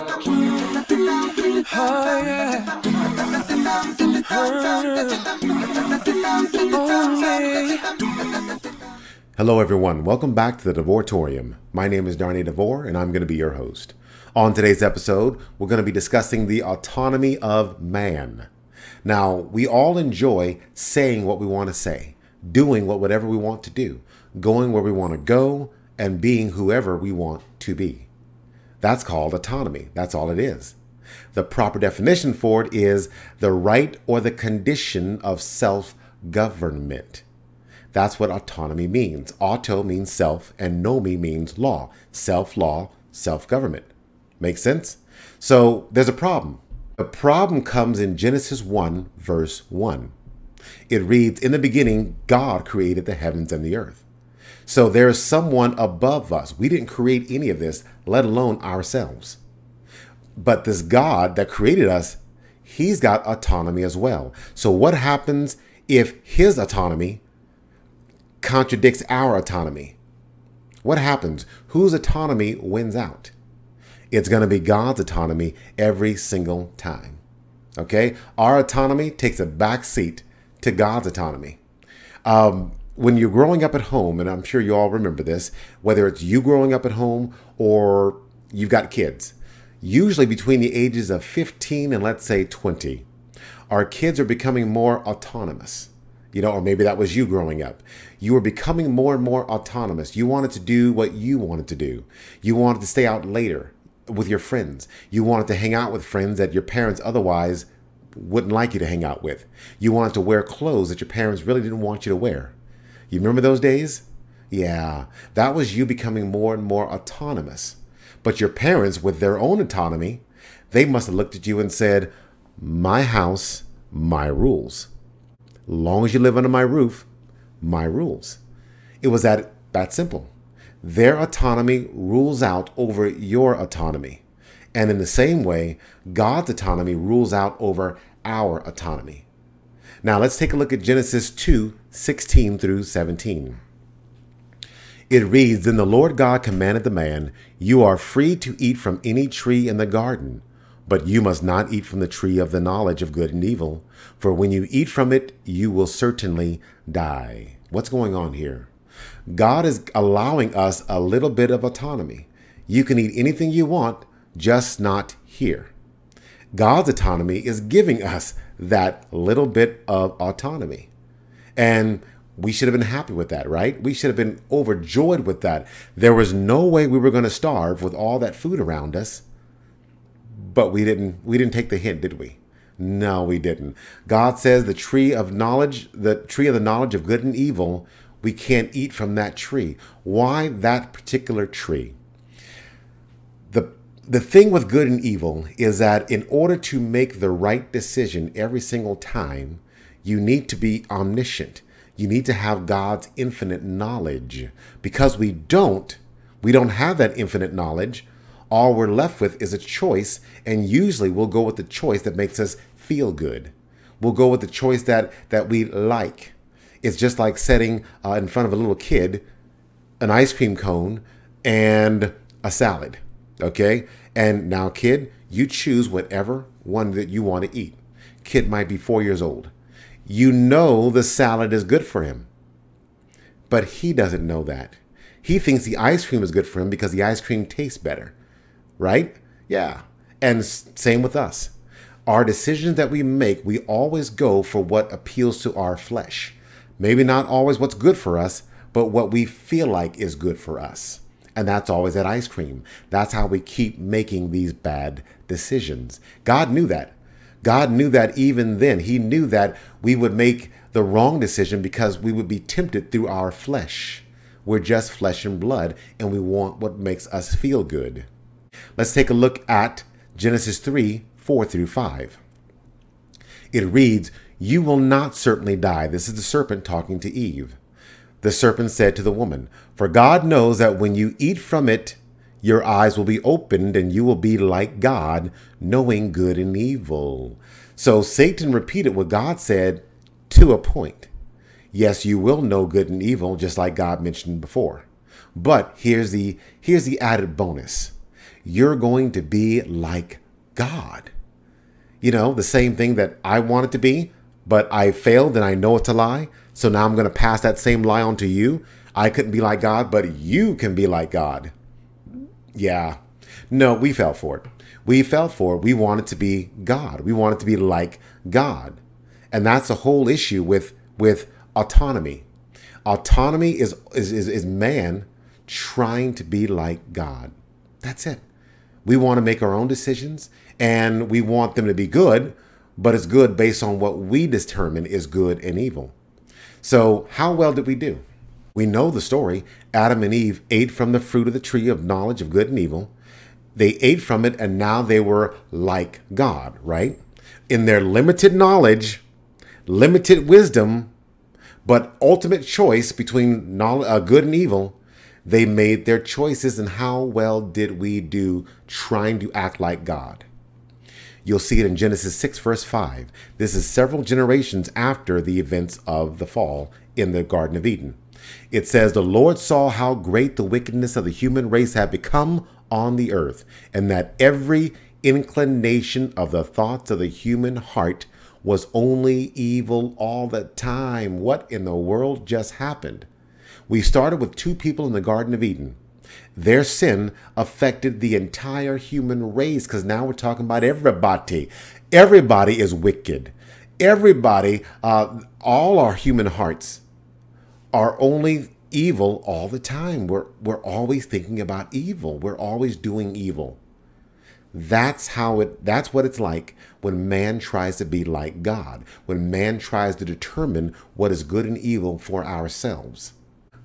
Oh, yeah. Hello, everyone. Welcome back to the Divortorium. My name is Darnay Devore, and I'm going to be your host. On today's episode, we're going to be discussing the autonomy of man. Now, we all enjoy saying what we want to say, doing what whatever we want to do, going where we want to go, and being whoever we want to be. That's called autonomy. That's all it is. The proper definition for it is the right or the condition of self government. That's what autonomy means. Auto means self, and nomi means law. Self law, self government. Makes sense? So there's a problem. The problem comes in Genesis 1, verse 1. It reads In the beginning, God created the heavens and the earth. So there is someone above us. We didn't create any of this, let alone ourselves. But this God that created us, he's got autonomy as well. So what happens if his autonomy contradicts our autonomy? What happens? Whose autonomy wins out? It's going to be God's autonomy every single time. Okay? Our autonomy takes a back seat to God's autonomy. Um, when you're growing up at home, and I'm sure you all remember this, whether it's you growing up at home or you've got kids, usually between the ages of 15 and let's say 20, our kids are becoming more autonomous. You know, or maybe that was you growing up. You were becoming more and more autonomous. You wanted to do what you wanted to do. You wanted to stay out later with your friends. You wanted to hang out with friends that your parents otherwise wouldn't like you to hang out with. You wanted to wear clothes that your parents really didn't want you to wear. You remember those days? Yeah, that was you becoming more and more autonomous. But your parents, with their own autonomy, they must have looked at you and said, My house, my rules. Long as you live under my roof, my rules. It was that, that simple. Their autonomy rules out over your autonomy. And in the same way, God's autonomy rules out over our autonomy. Now let's take a look at Genesis 2 16 through 17. It reads Then the Lord God commanded the man, You are free to eat from any tree in the garden, but you must not eat from the tree of the knowledge of good and evil, for when you eat from it, you will certainly die. What's going on here? God is allowing us a little bit of autonomy. You can eat anything you want, just not here. God's autonomy is giving us that little bit of autonomy. And we should have been happy with that, right? We should have been overjoyed with that. There was no way we were going to starve with all that food around us. But we didn't we didn't take the hint, did we? No, we didn't. God says the tree of knowledge, the tree of the knowledge of good and evil, we can't eat from that tree. Why that particular tree? The the thing with good and evil is that in order to make the right decision every single time, you need to be omniscient. You need to have God's infinite knowledge. Because we don't, we don't have that infinite knowledge. All we're left with is a choice, and usually we'll go with the choice that makes us feel good. We'll go with the choice that that we like. It's just like setting uh, in front of a little kid an ice cream cone and a salad. Okay? And now, kid, you choose whatever one that you want to eat. Kid might be four years old. You know the salad is good for him, but he doesn't know that. He thinks the ice cream is good for him because the ice cream tastes better, right? Yeah. And same with us. Our decisions that we make, we always go for what appeals to our flesh. Maybe not always what's good for us, but what we feel like is good for us. And that's always that ice cream. That's how we keep making these bad decisions. God knew that. God knew that even then. He knew that we would make the wrong decision because we would be tempted through our flesh. We're just flesh and blood, and we want what makes us feel good. Let's take a look at Genesis 3 4 through 5. It reads, You will not certainly die. This is the serpent talking to Eve. The serpent said to the woman, For God knows that when you eat from it, your eyes will be opened and you will be like God, knowing good and evil. So Satan repeated what God said to a point. Yes, you will know good and evil, just like God mentioned before. But here's the here's the added bonus. You're going to be like God. You know, the same thing that I wanted to be, but I failed and I know it's a lie. So now I'm going to pass that same lie on to you. I couldn't be like God, but you can be like God. Yeah. No, we fell for it. We fell for it. We wanted to be God. We wanted to be like God. And that's the whole issue with with autonomy. Autonomy is is, is, is man trying to be like God. That's it. We want to make our own decisions and we want them to be good, but it's good based on what we determine is good and evil. So, how well did we do? We know the story. Adam and Eve ate from the fruit of the tree of knowledge of good and evil. They ate from it and now they were like God, right? In their limited knowledge, limited wisdom, but ultimate choice between knowledge, uh, good and evil, they made their choices. And how well did we do trying to act like God? You'll see it in Genesis 6, verse 5. This is several generations after the events of the fall in the Garden of Eden. It says, The Lord saw how great the wickedness of the human race had become on the earth, and that every inclination of the thoughts of the human heart was only evil all the time. What in the world just happened? We started with two people in the Garden of Eden. Their sin affected the entire human race because now we're talking about everybody. Everybody is wicked. Everybody, uh, all our human hearts are only evil all the time. We're, we're always thinking about evil. We're always doing evil. That's how it that's what it's like when man tries to be like God, when man tries to determine what is good and evil for ourselves.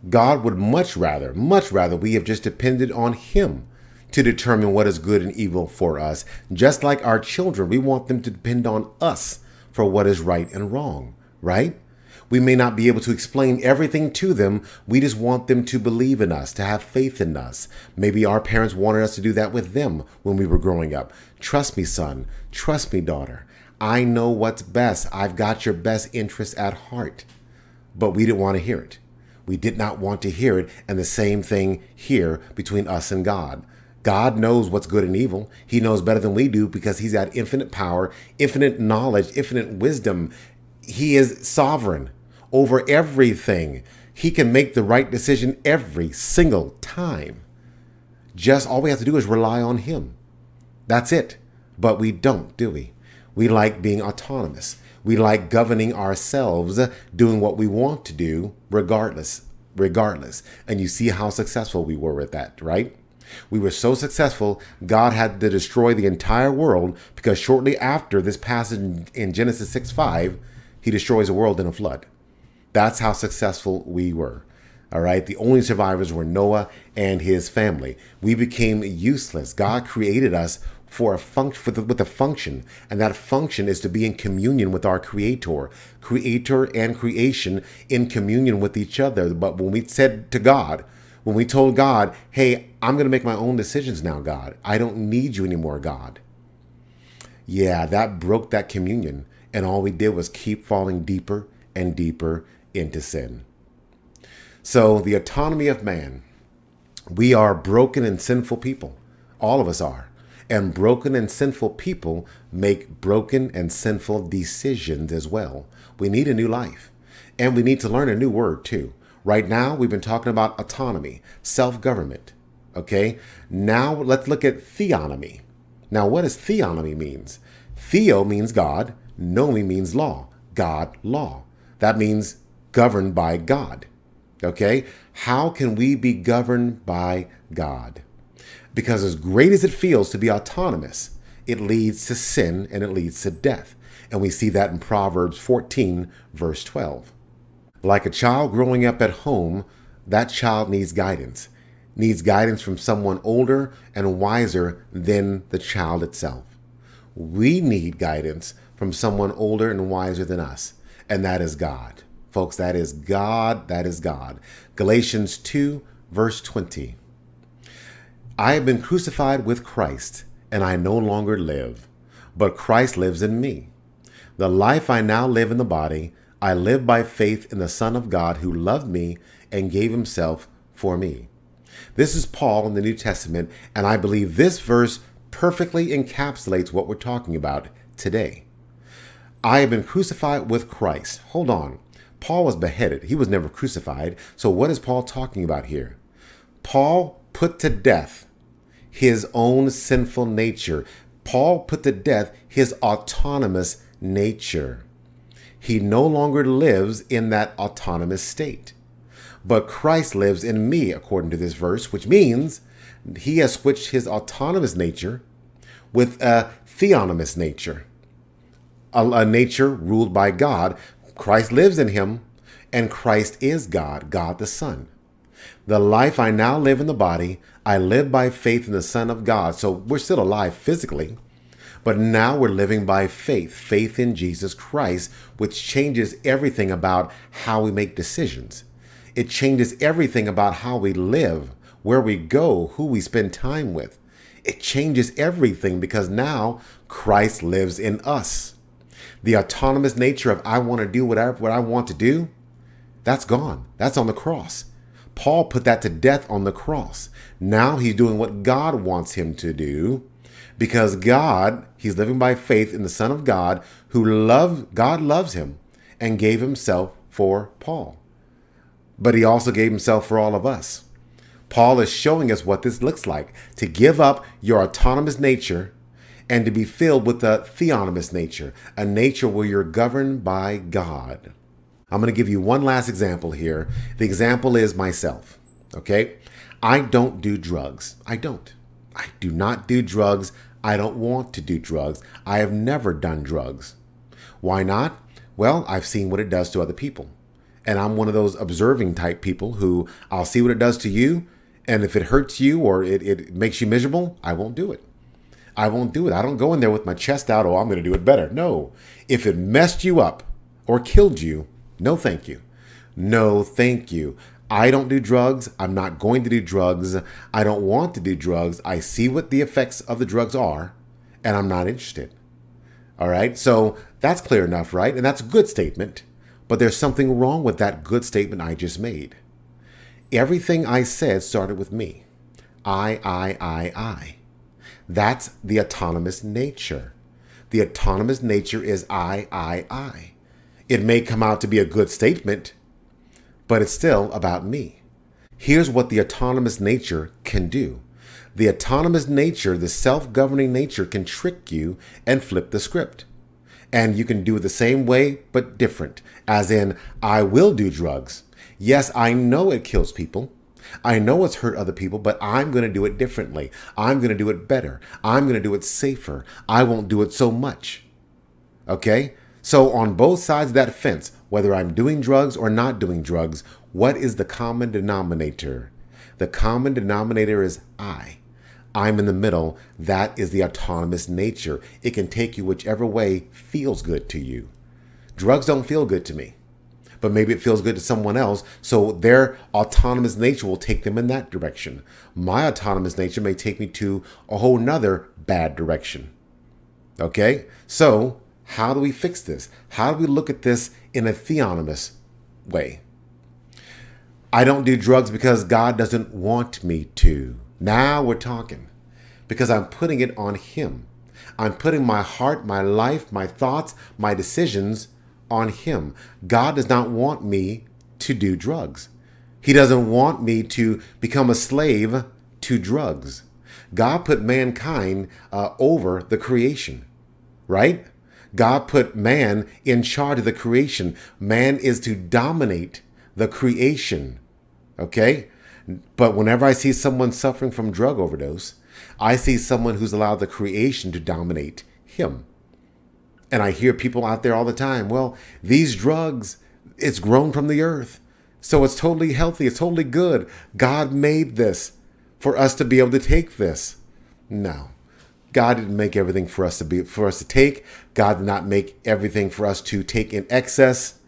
God would much rather, much rather we have just depended on him to determine what is good and evil for us. Just like our children, we want them to depend on us for what is right and wrong, right? We may not be able to explain everything to them. We just want them to believe in us, to have faith in us. Maybe our parents wanted us to do that with them when we were growing up. Trust me, son. Trust me, daughter. I know what's best. I've got your best interests at heart. But we didn't want to hear it. We did not want to hear it. And the same thing here between us and God. God knows what's good and evil. He knows better than we do because he's got infinite power, infinite knowledge, infinite wisdom he is sovereign over everything. He can make the right decision every single time. Just all we have to do is rely on him. That's it. But we don't, do we? We like being autonomous. We like governing ourselves, doing what we want to do, regardless, regardless. And you see how successful we were with that, right? We were so successful, God had to destroy the entire world because shortly after this passage in Genesis 6 5, he destroys the world in a flood. That's how successful we were. All right. The only survivors were Noah and his family. We became useless. God created us for a function with a function, and that function is to be in communion with our Creator, Creator and creation in communion with each other. But when we said to God, when we told God, "Hey, I'm going to make my own decisions now, God. I don't need you anymore, God." Yeah, that broke that communion. And all we did was keep falling deeper and deeper into sin. So, the autonomy of man, we are broken and sinful people. All of us are. And broken and sinful people make broken and sinful decisions as well. We need a new life. And we need to learn a new word too. Right now, we've been talking about autonomy, self government. Okay? Now, let's look at theonomy. Now, what does theonomy means? Theo means God, Nomi means law, God law. That means governed by God. Okay? How can we be governed by God? Because as great as it feels to be autonomous, it leads to sin and it leads to death. And we see that in Proverbs 14, verse 12. Like a child growing up at home, that child needs guidance, needs guidance from someone older and wiser than the child itself. We need guidance from someone older and wiser than us, and that is God. Folks, that is God. That is God. Galatians 2, verse 20. I have been crucified with Christ, and I no longer live, but Christ lives in me. The life I now live in the body, I live by faith in the Son of God who loved me and gave himself for me. This is Paul in the New Testament, and I believe this verse perfectly encapsulates what we're talking about today. I have been crucified with Christ. Hold on. Paul was beheaded. He was never crucified. So what is Paul talking about here? Paul put to death his own sinful nature. Paul put to death his autonomous nature. He no longer lives in that autonomous state. But Christ lives in me, according to this verse, which means he has switched his autonomous nature with a theonomous nature a, a nature ruled by God. Christ lives in him, and Christ is God, God the Son. The life I now live in the body, I live by faith in the Son of God. So we're still alive physically, but now we're living by faith, faith in Jesus Christ, which changes everything about how we make decisions. It changes everything about how we live, where we go, who we spend time with. It changes everything because now Christ lives in us the autonomous nature of I want to do whatever what I want to do, that's gone. That's on the cross. Paul put that to death on the cross. Now he's doing what God wants him to do because God, he's living by faith in the Son of God who loved God loves him and gave himself for Paul. But he also gave himself for all of us. Paul is showing us what this looks like to give up your autonomous nature and to be filled with a theonomous nature, a nature where you're governed by God. I'm going to give you one last example here. The example is myself, okay? I don't do drugs. I don't. I do not do drugs. I don't want to do drugs. I have never done drugs. Why not? Well, I've seen what it does to other people. And I'm one of those observing type people who I'll see what it does to you. And if it hurts you or it, it makes you miserable, I won't do it. I won't do it. I don't go in there with my chest out, oh, I'm going to do it better. No. If it messed you up or killed you, no thank you. No thank you. I don't do drugs. I'm not going to do drugs. I don't want to do drugs. I see what the effects of the drugs are, and I'm not interested. All right. So that's clear enough, right? And that's a good statement. But there's something wrong with that good statement I just made. Everything I said started with me. I, I, I, I. That's the autonomous nature. The autonomous nature is I, I, I. It may come out to be a good statement, but it's still about me. Here's what the autonomous nature can do the autonomous nature, the self governing nature, can trick you and flip the script. And you can do it the same way, but different. As in, I will do drugs. Yes, I know it kills people. I know it's hurt other people, but I'm going to do it differently. I'm going to do it better. I'm going to do it safer. I won't do it so much. Okay? So, on both sides of that fence, whether I'm doing drugs or not doing drugs, what is the common denominator? The common denominator is I. I'm in the middle. That is the autonomous nature. It can take you whichever way feels good to you. Drugs don't feel good to me but maybe it feels good to someone else. So their autonomous nature will take them in that direction. My autonomous nature may take me to a whole nother bad direction. Okay? So how do we fix this? How do we look at this in a theonomous way? I don't do drugs because God doesn't want me to. Now we're talking because I'm putting it on Him. I'm putting my heart, my life, my thoughts, my decisions on Him. God does not want me to do drugs. He doesn't want me to become a slave to drugs. God put mankind uh, over the creation, right? God put man in charge of the creation. Man is to dominate the creation, okay? But whenever I see someone suffering from drug overdose, I see someone who's allowed the creation to dominate him. And I hear people out there all the time, well, these drugs, it's grown from the earth. So it's totally healthy. It's totally good. God made this for us to be able to take this. No. God didn't make everything for us to be for us to take. God did not make everything for us to take in excess.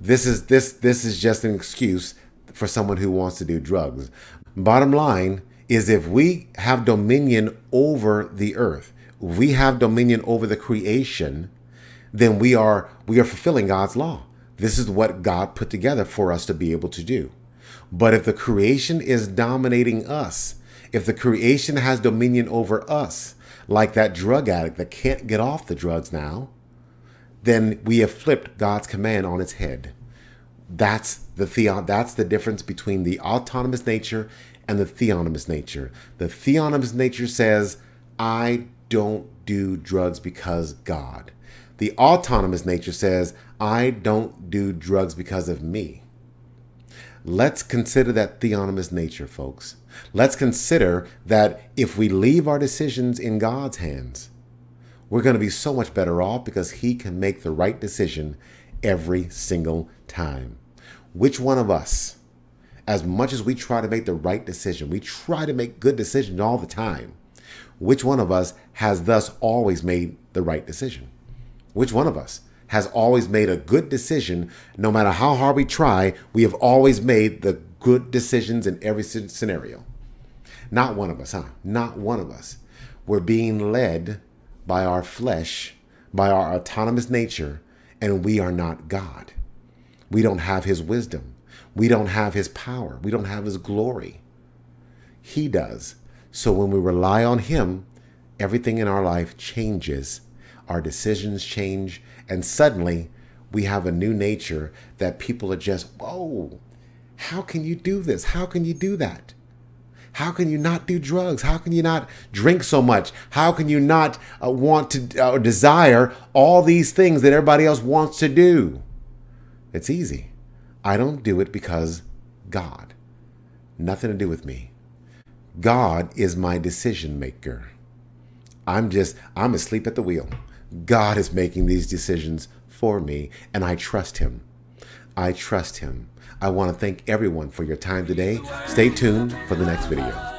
This is this this is just an excuse for someone who wants to do drugs. Bottom line is if we have dominion over the earth, we have dominion over the creation, then we are we are fulfilling God's law. This is what God put together for us to be able to do. But if the creation is dominating us, if the creation has dominion over us, like that drug addict that can't get off the drugs now, then we have flipped God's command on its head. That's the theo- that's the difference between the autonomous nature and the theonomous nature. The theonomous nature says, I don't do drugs because God. The autonomous nature says, I don't do drugs because of me. Let's consider that theonomous nature, folks. Let's consider that if we leave our decisions in God's hands, we're going to be so much better off because He can make the right decision every single time. Which one of us, as much as we try to make the right decision, we try to make good decisions all the time, which one of us has thus always made the right decision? Which one of us has always made a good decision? No matter how hard we try, we have always made the good decisions in every scenario. Not one of us, huh? Not one of us. We're being led by our flesh, by our autonomous nature, and we are not God. We don't have his wisdom. We don't have his power. We don't have his glory. He does. So when we rely on him, everything in our life changes our decisions change, and suddenly we have a new nature that people are just, whoa, how can you do this? How can you do that? How can you not do drugs? How can you not drink so much? How can you not uh, want to uh, desire all these things that everybody else wants to do? It's easy. I don't do it because God. Nothing to do with me. God is my decision maker. I'm just, I'm asleep at the wheel. God is making these decisions for me, and I trust Him. I trust Him. I want to thank everyone for your time today. Stay tuned for the next video.